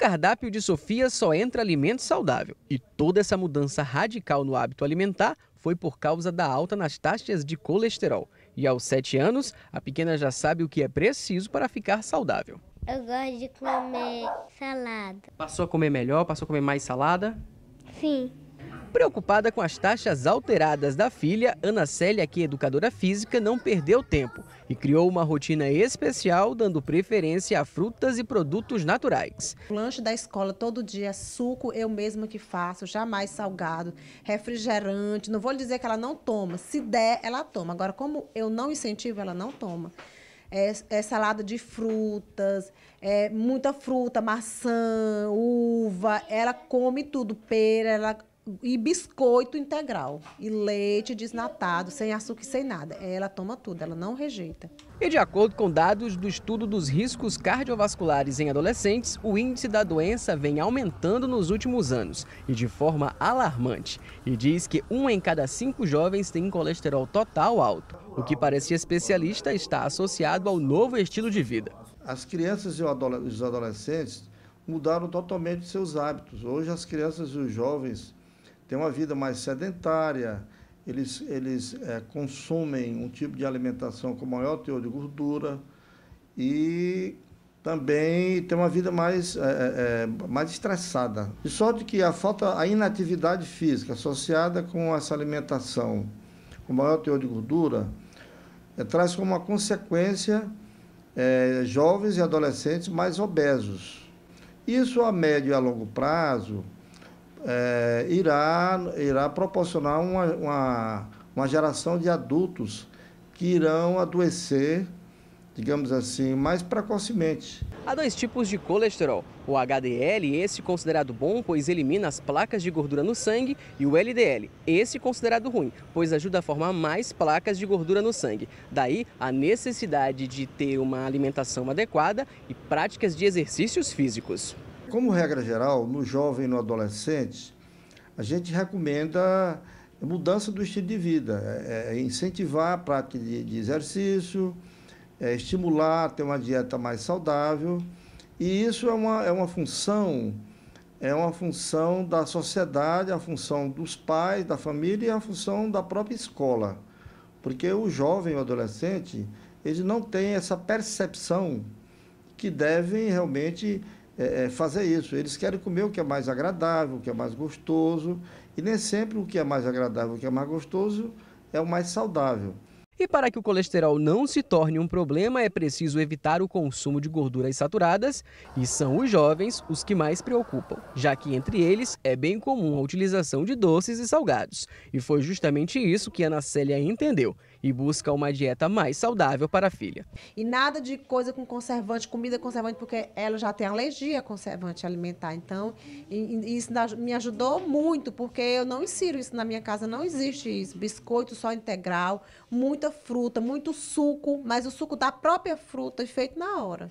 cardápio de Sofia só entra alimento saudável. E toda essa mudança radical no hábito alimentar foi por causa da alta nas taxas de colesterol. E aos 7 anos, a pequena já sabe o que é preciso para ficar saudável. Eu gosto de comer salada. Passou a comer melhor? Passou a comer mais salada? Sim. Preocupada com as taxas alteradas da filha, Ana Célia, que é educadora física, não perdeu tempo e criou uma rotina especial, dando preferência a frutas e produtos naturais. O lanche da escola todo dia, é suco eu mesma que faço, jamais salgado, refrigerante. Não vou lhe dizer que ela não toma, se der, ela toma. Agora, como eu não incentivo, ela não toma. É, é, salada de frutas, é muita fruta, maçã, uva, ela come tudo, pera, ela e biscoito integral e leite desnatado, sem açúcar e sem nada. Ela toma tudo, ela não rejeita. E de acordo com dados do estudo dos riscos cardiovasculares em adolescentes, o índice da doença vem aumentando nos últimos anos e de forma alarmante. E diz que um em cada cinco jovens tem colesterol total alto. O que parecia especialista está associado ao novo estilo de vida. As crianças e os adolescentes mudaram totalmente seus hábitos. Hoje as crianças e os jovens têm uma vida mais sedentária, eles, eles é, eh, consomem um tipo de alimentação com maior teor de gordura e também tem uma vida mais, é, é, mais estressada. De sorte que a falta, a inatividade física associada com essa alimentação com maior teor de gordura traz como uma consequência jovens e adolescentes mais obesos. Isso a médio e a longo prazo é, irá, irá proporcionar uma, uma, uma geração de adultos que irão adoecer, digamos assim, mais precocemente. Há dois tipos de colesterol. O HDL, esse considerado bom, pois elimina as placas de gordura no sangue, e o LDL, esse considerado ruim, pois ajuda a formar mais placas de gordura no sangue. Daí a necessidade de ter uma alimentação adequada e práticas de exercícios físicos. Como regra geral, no jovem e no adolescente, a gente recomenda mudança do estilo de vida, é, é, é incentivar a prática de, de exercício, é estimular a ter uma dieta mais saudável. E isso é uma, é uma função, é uma função da sociedade, é a função dos pais, da família e é a função da própria escola. Porque o jovem, o adolescente, ele não tem essa percepção que devem realmente é, é, fazer isso. Eles querem comer o que é mais agradável, o que é mais gostoso, e nem sempre o que é mais agradável, o que é mais gostoso, é o mais saudável. E para que o colesterol não se torne um problema, é preciso evitar o consumo de gorduras saturadas, e são os jovens os que mais preocupam, já que entre eles é bem comum a utilização de doces e salgados. E foi justamente isso que a Ana Célia entendeu e busca uma dieta mais saudável para a filha. E nada de coisa com conservante, comida conservante, porque ela já tem alergia a conservante alimentar. Então, isso me ajudou muito, porque eu não insiro isso na minha casa, não existe isso. Biscoito só integral, muita fruta, muito suco, mas o suco da própria fruta é feito na hora.